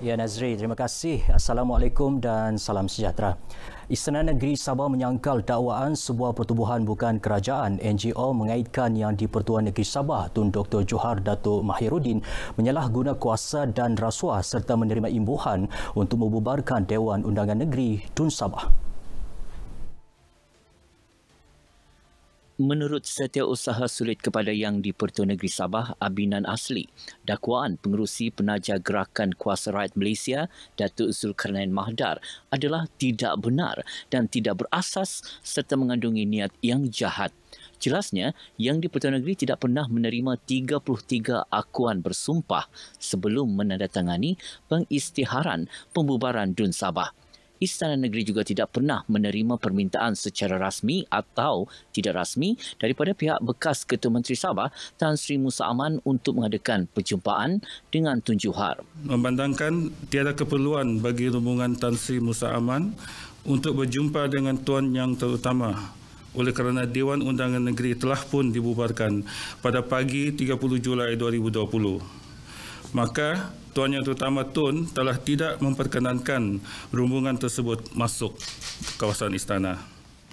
Ya Nazri, terima kasih. Assalamualaikum dan salam sejahtera. Istana Negeri Sabah menyangkal dakwaan sebuah pertubuhan bukan kerajaan NGO mengaitkan yang di Pertuan Negeri Sabah Tun Dr. Johar Dato' Mahirudin menyalahguna kuasa dan rasuah serta menerima imbuhan untuk membubarkan Dewan Undangan Negeri Tun Sabah. menurut setiausaha sulit kepada yang di Pertuan Negeri Sabah, Abinan Asli, dakwaan pengurusi penaja gerakan kuasa rakyat Malaysia, Datuk Zulkarnain Mahdar adalah tidak benar dan tidak berasas serta mengandungi niat yang jahat. Jelasnya, yang di Pertuan Negeri tidak pernah menerima 33 akuan bersumpah sebelum menandatangani pengisytiharan pembubaran Dun Sabah. Istana Negeri juga tidak pernah menerima permintaan secara rasmi atau tidak rasmi daripada pihak bekas Ketua Menteri Sabah Tan Sri Musa Aman untuk mengadakan perjumpaan dengan Tun Juhar. Memandangkan tiada keperluan bagi rombongan Tan Sri Musa Aman untuk berjumpa dengan Tuan Yang Terutama oleh kerana Dewan Undangan Negeri telah pun dibubarkan pada pagi 30 Julai 2020 maka Tuan Yang Terutama Tun telah tidak memperkenankan rombongan tersebut masuk kawasan istana.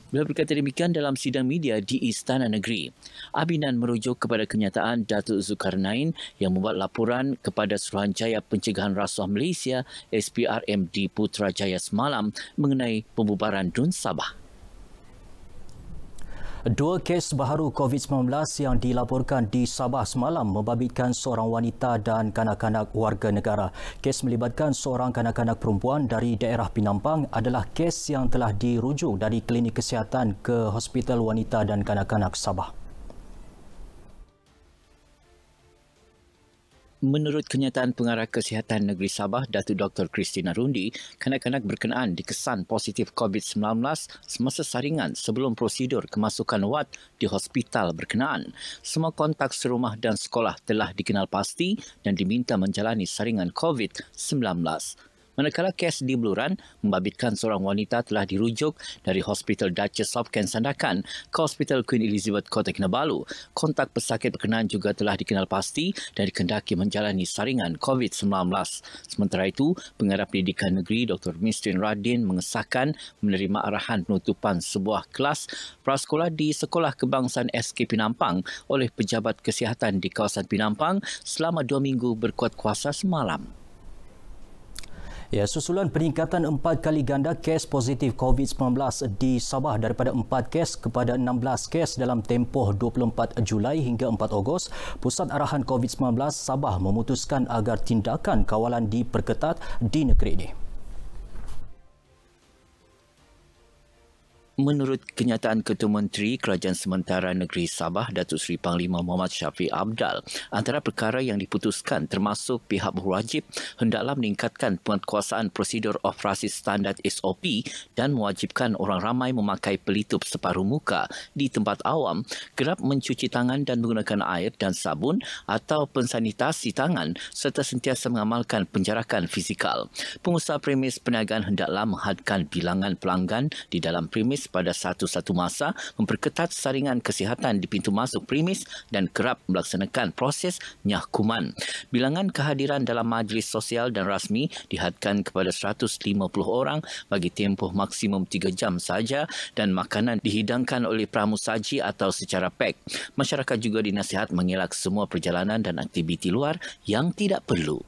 Beliau berkata demikian dalam sidang media di Istana Negeri, Abinan merujuk kepada kenyataan Datuk Zulkarnain yang membuat laporan kepada Suruhanjaya Pencegahan Rasuah Malaysia SPRM di Putrajaya semalam mengenai pembubaran Dun Sabah. Dua kes baru COVID-19 yang dilaporkan di Sabah semalam membabitkan seorang wanita dan kanak-kanak warga negara. Kes melibatkan seorang kanak-kanak perempuan dari daerah Pinampang adalah kes yang telah dirujuk dari klinik kesihatan ke Hospital Wanita dan Kanak-kanak Sabah. Menurut kenyataan pengarah kesihatan negeri Sabah, Datuk Dr. Kristina Rundi, kanak-kanak berkenaan dikesan positif COVID-19 semasa saringan sebelum prosedur kemasukan wad di hospital berkenaan. Semua kontak serumah dan sekolah telah dikenal pasti dan diminta menjalani saringan COVID-19 manakala kes di Beluran membabitkan seorang wanita telah dirujuk dari Hospital Duchess of Kent Sandakan ke Hospital Queen Elizabeth Kota Kinabalu. Kontak pesakit berkenaan juga telah dikenal pasti dan dikendaki menjalani saringan COVID-19. Sementara itu, Pengarah Pendidikan Negeri Dr. Mistrin Radin mengesahkan menerima arahan penutupan sebuah kelas prasekolah di Sekolah Kebangsaan SK Pinampang oleh Pejabat Kesihatan di kawasan Pinampang selama dua minggu berkuat kuasa semalam. Ya, susulan peningkatan empat kali ganda kes positif COVID-19 di Sabah daripada empat kes kepada 16 kes dalam tempoh 24 Julai hingga 4 Ogos, Pusat Arahan COVID-19 Sabah memutuskan agar tindakan kawalan diperketat di negeri ini. Menurut kenyataan Ketua Menteri Kerajaan Sementara Negeri Sabah, Datuk Seri Panglima Muhammad Syafiq Abdal, antara perkara yang diputuskan termasuk pihak berwajib hendaklah meningkatkan penguatkuasaan prosedur operasi standard SOP dan mewajibkan orang ramai memakai pelitup separuh muka di tempat awam, kerap mencuci tangan dan menggunakan air dan sabun atau pensanitasi tangan serta sentiasa mengamalkan penjarakan fizikal. Pengusaha premis perniagaan hendaklah menghadkan bilangan pelanggan di dalam premis pada satu-satu masa memperketat saringan kesihatan di pintu masuk primis dan kerap melaksanakan proses nyahkuman. Bilangan kehadiran dalam majlis sosial dan rasmi dihadkan kepada 150 orang bagi tempoh maksimum 3 jam saja dan makanan dihidangkan oleh pramu saji atau secara pek. Masyarakat juga dinasihat mengelak semua perjalanan dan aktiviti luar yang tidak perlu.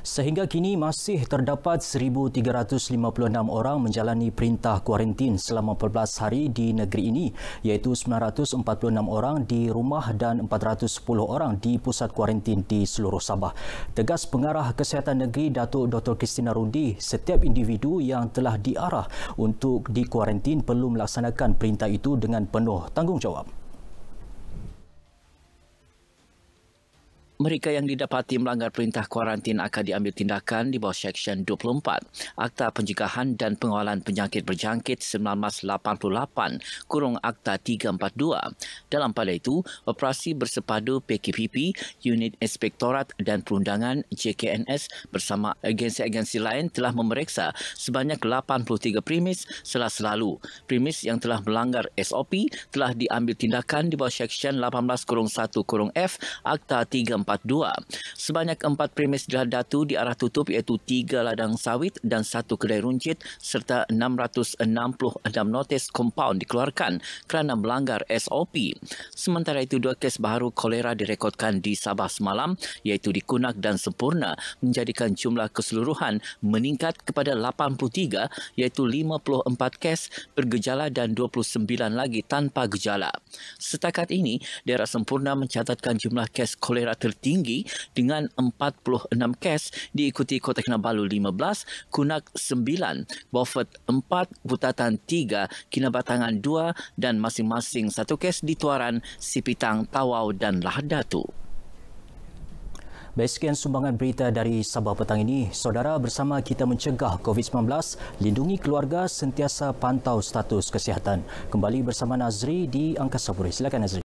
Sehingga kini masih terdapat 1,356 orang menjalani perintah kuarantin selama 14 hari di negeri ini, iaitu 946 orang di rumah dan 410 orang di pusat kuarantin di seluruh Sabah. Tegas pengarah kesihatan negeri Datuk Dr. Kristina Rudi, setiap individu yang telah diarah untuk dikuarantin perlu melaksanakan perintah itu dengan penuh tanggungjawab. mereka yang didapati melanggar perintah kuarantin akan diambil tindakan di bawah Seksyen 24 Akta Pencegahan dan Pengawalan Penyakit Berjangkit 1988 kurung Akta 342. Dalam pada itu, operasi bersepadu PKPP, Unit Inspektorat dan Perundangan JKNS bersama agensi-agensi lain telah memeriksa sebanyak 83 primis selasa lalu. Primis yang telah melanggar SOP telah diambil tindakan di bawah Seksyen 18 kurung 1 kurung F Akta 342. 42. Sebanyak empat premis jelah datu di arah tutup iaitu tiga ladang sawit dan satu kedai runcit serta 666 notis kompaun dikeluarkan kerana melanggar SOP. Sementara itu, dua kes baru kolera direkodkan di Sabah semalam iaitu di Kunak dan Sempurna menjadikan jumlah keseluruhan meningkat kepada 83 iaitu 54 kes bergejala dan 29 lagi tanpa gejala. Setakat ini, daerah Sempurna mencatatkan jumlah kes kolera tertinggi tertinggi dengan 46 kes diikuti Kota Kinabalu 15, Kunak 9, Beaufort 4, Butatan 3, Kinabatangan 2 dan masing-masing satu kes di Tuaran, Sipitang, Tawau dan Lahdatu. Sekian sumbangan berita dari Sabah petang ini. Saudara bersama kita mencegah COVID-19, lindungi keluarga sentiasa pantau status kesihatan. Kembali bersama Nazri di Angkasa Puri. Silakan Nazri.